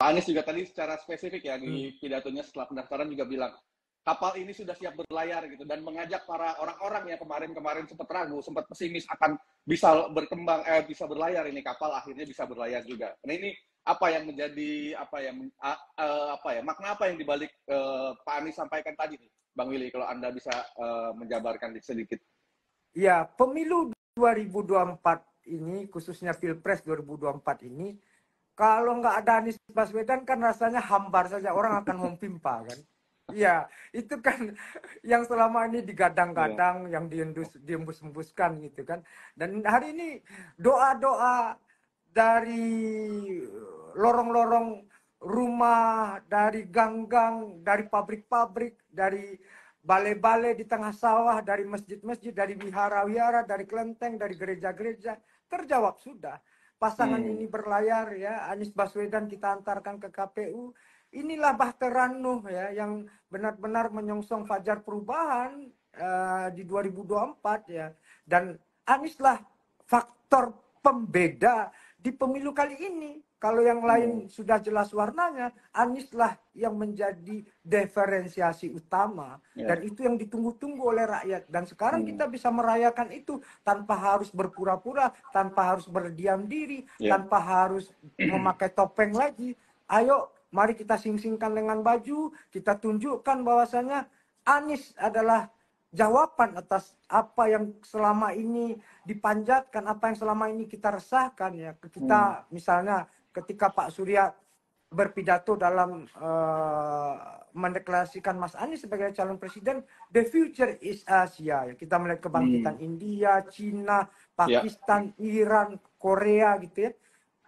Pak Anies juga tadi secara spesifik ya di hmm. pidatonya setelah pendaftaran juga bilang kapal ini sudah siap berlayar gitu dan mengajak para orang-orang yang kemarin-kemarin sempat ragu, sempat pesimis akan bisa berkembang eh bisa berlayar ini kapal akhirnya bisa berlayar juga. Nah ini apa yang menjadi apa yang uh, apa ya makna apa yang dibalik uh, Pak Anies sampaikan tadi nih, Bang Willy kalau anda bisa uh, menjabarkan sedikit. Ya pemilu 2024 ini khususnya pilpres 2024 ini kalau nggak ada Anies Baswedan kan rasanya hambar saja orang akan mempimpa kan. Iya, itu kan yang selama ini digadang-gadang, yeah. yang diendus, diembus-embuskan gitu kan. Dan hari ini doa-doa dari lorong-lorong rumah, dari gang-gang, dari pabrik-pabrik, dari balai-balai di tengah sawah, dari masjid-masjid, dari wihara-wihara, dari kelenteng, dari gereja-gereja, terjawab sudah pasangan hmm. ini berlayar ya Anies Baswedan kita antarkan ke KPU inilah Bahteran Nuh ya yang benar-benar menyongsong fajar perubahan uh, di 2024 ya dan Anieslah faktor pembeda di pemilu kali ini kalau yang hmm. lain hmm. sudah jelas warnanya, Anies lah yang menjadi diferensiasi utama yeah. dan itu yang ditunggu-tunggu oleh rakyat. Dan sekarang hmm. kita bisa merayakan itu tanpa harus berpura-pura, tanpa harus berdiam diri, yeah. tanpa harus memakai topeng lagi. Ayo, mari kita sing-singkan dengan baju, kita tunjukkan bahwasanya Anies adalah jawaban atas apa yang selama ini dipanjatkan, apa yang selama ini kita resahkan ya. Kita hmm. misalnya ketika Pak Surya berpidato dalam uh, mendeklarasikan Mas Anies sebagai calon presiden, the future is Asia. Kita melihat kebangkitan hmm. India, Cina, ya. Pakistan, ya. Iran, Korea gitu ya.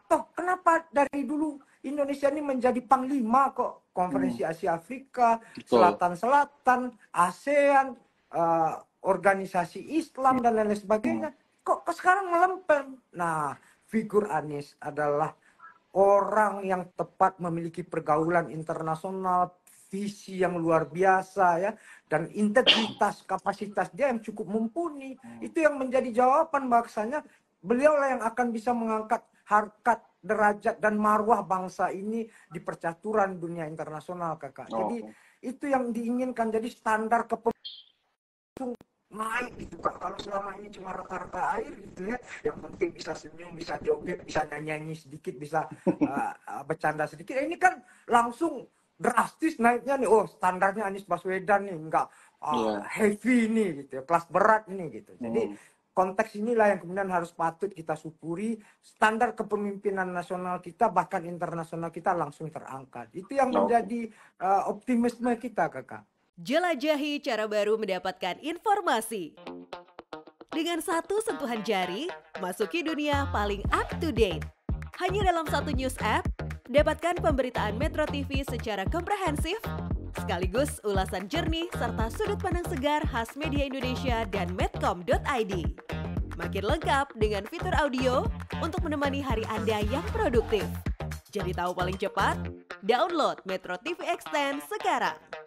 Toh kenapa dari dulu Indonesia ini menjadi panglima kok konferensi hmm. Asia Afrika, Selatan-Selatan, ASEAN, uh, organisasi Islam dan lain-lain sebagainya. Hmm. Kok, kok sekarang melempem? Nah, figur Anies adalah orang yang tepat memiliki pergaulan internasional, visi yang luar biasa ya dan integritas kapasitas dia yang cukup mumpuni hmm. itu yang menjadi jawaban bahasanya beliau lah yang akan bisa mengangkat harkat derajat dan marwah bangsa ini di percaturan dunia internasional kakak oh. jadi itu yang diinginkan jadi standar kepemimpinan naik gitu kak kalau selama ini cuma rata-rata air gitu ya yang penting bisa senyum bisa joget bisa nyanyi sedikit bisa uh, bercanda sedikit eh, ini kan langsung drastis naiknya nih oh standarnya Anies Baswedan nih enggak uh, yeah. heavy nih gitu ya kelas berat ini gitu jadi mm konteks inilah yang kemudian harus patut kita syukuri standar kepemimpinan nasional kita bahkan internasional kita langsung terangkat itu yang menjadi uh, optimisme kita kakak Jelajahi cara baru mendapatkan informasi. Dengan satu sentuhan jari, masuki dunia paling up to date. Hanya dalam satu news app, dapatkan pemberitaan Metro TV secara komprehensif, sekaligus ulasan jernih serta sudut pandang segar khas media Indonesia dan medcom.id. Makin lengkap dengan fitur audio untuk menemani hari Anda yang produktif. Jadi tahu paling cepat, download Metro TV Extend sekarang.